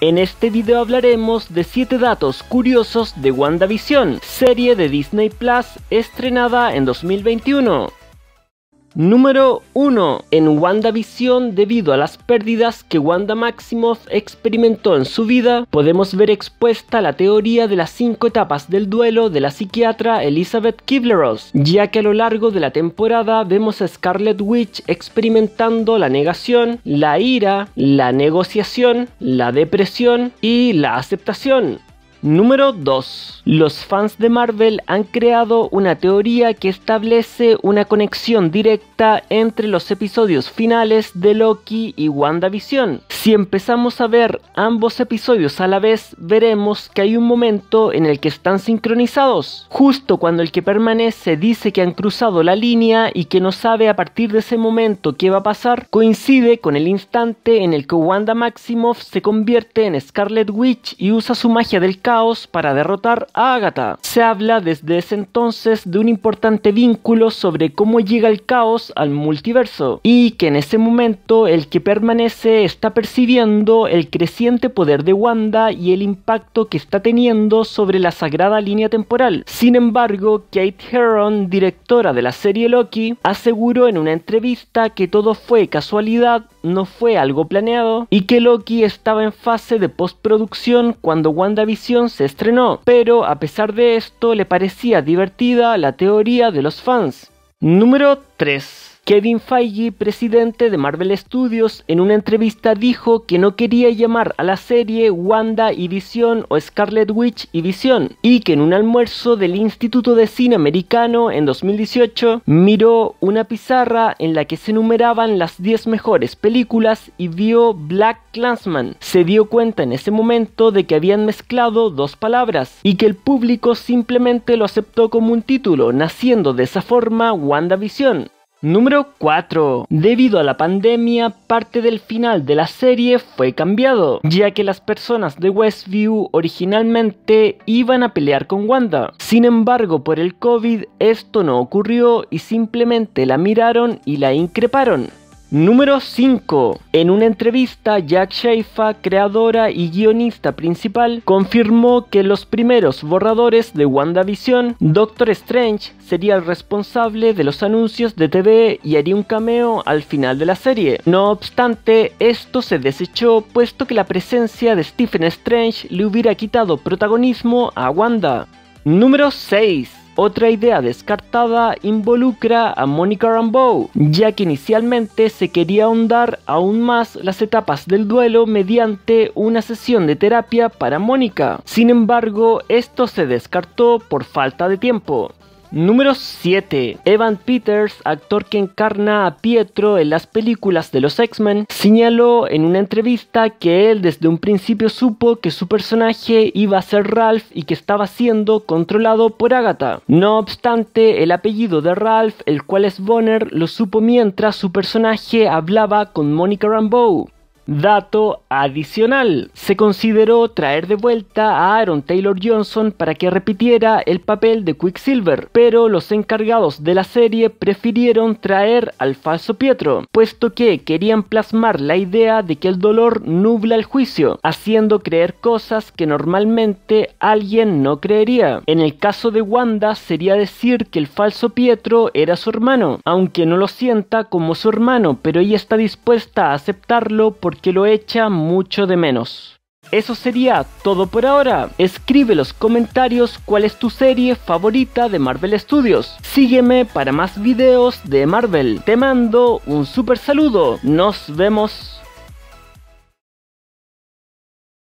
En este video hablaremos de 7 datos curiosos de WandaVision, serie de Disney Plus estrenada en 2021. Número 1. En WandaVision, debido a las pérdidas que Wanda Maximoff experimentó en su vida, podemos ver expuesta la teoría de las cinco etapas del duelo de la psiquiatra Elizabeth Kibleros ya que a lo largo de la temporada vemos a Scarlet Witch experimentando la negación, la ira, la negociación, la depresión y la aceptación. Número 2. Los fans de Marvel han creado una teoría que establece una conexión directa entre los episodios finales de Loki y WandaVision. Si empezamos a ver ambos episodios a la vez, veremos que hay un momento en el que están sincronizados, justo cuando el que permanece dice que han cruzado la línea y que no sabe a partir de ese momento qué va a pasar, coincide con el instante en el que Wanda Maximoff se convierte en Scarlet Witch y usa su magia del caos para derrotar a Agatha. Se habla desde ese entonces de un importante vínculo sobre cómo llega el caos al multiverso y que en ese momento el que permanece está percibiendo el creciente poder de Wanda y el impacto que está teniendo sobre la sagrada línea temporal. Sin embargo, Kate Herron, directora de la serie Loki, aseguró en una entrevista que todo fue casualidad no fue algo planeado y que Loki estaba en fase de postproducción cuando WandaVision se estrenó, pero a pesar de esto le parecía divertida la teoría de los fans. Número 3. Kevin Feige, presidente de Marvel Studios, en una entrevista dijo que no quería llamar a la serie Wanda y Visión o Scarlet Witch y Visión, y que en un almuerzo del Instituto de Cine Americano en 2018 miró una pizarra en la que se enumeraban las 10 mejores películas y vio Black Clansman. Se dio cuenta en ese momento de que habían mezclado dos palabras y que el público simplemente lo aceptó como un título, naciendo de esa forma WandaVision. Número 4. Debido a la pandemia, parte del final de la serie fue cambiado, ya que las personas de Westview originalmente iban a pelear con Wanda. Sin embargo, por el COVID esto no ocurrió y simplemente la miraron y la increparon. Número 5. En una entrevista, Jack Shaifa, creadora y guionista principal, confirmó que los primeros borradores de WandaVision, Doctor Strange sería el responsable de los anuncios de TV y haría un cameo al final de la serie. No obstante, esto se desechó puesto que la presencia de Stephen Strange le hubiera quitado protagonismo a Wanda. Número 6. Otra idea descartada involucra a Monica Rambeau, ya que inicialmente se quería ahondar aún más las etapas del duelo mediante una sesión de terapia para Monica, Sin embargo, esto se descartó por falta de tiempo. Número 7. Evan Peters, actor que encarna a Pietro en las películas de los X-Men, señaló en una entrevista que él desde un principio supo que su personaje iba a ser Ralph y que estaba siendo controlado por Agatha. No obstante, el apellido de Ralph, el cual es Bonner, lo supo mientras su personaje hablaba con Monica Rambeau. Dato adicional, se consideró traer de vuelta a Aaron Taylor Johnson para que repitiera el papel de Quicksilver, pero los encargados de la serie prefirieron traer al falso Pietro, puesto que querían plasmar la idea de que el dolor nubla el juicio, haciendo creer cosas que normalmente alguien no creería. En el caso de Wanda sería decir que el falso Pietro era su hermano, aunque no lo sienta como su hermano, pero ella está dispuesta a aceptarlo porque que lo echa mucho de menos. Eso sería todo por ahora. Escribe los comentarios cuál es tu serie favorita de Marvel Studios. Sígueme para más videos de Marvel. Te mando un super saludo. Nos vemos.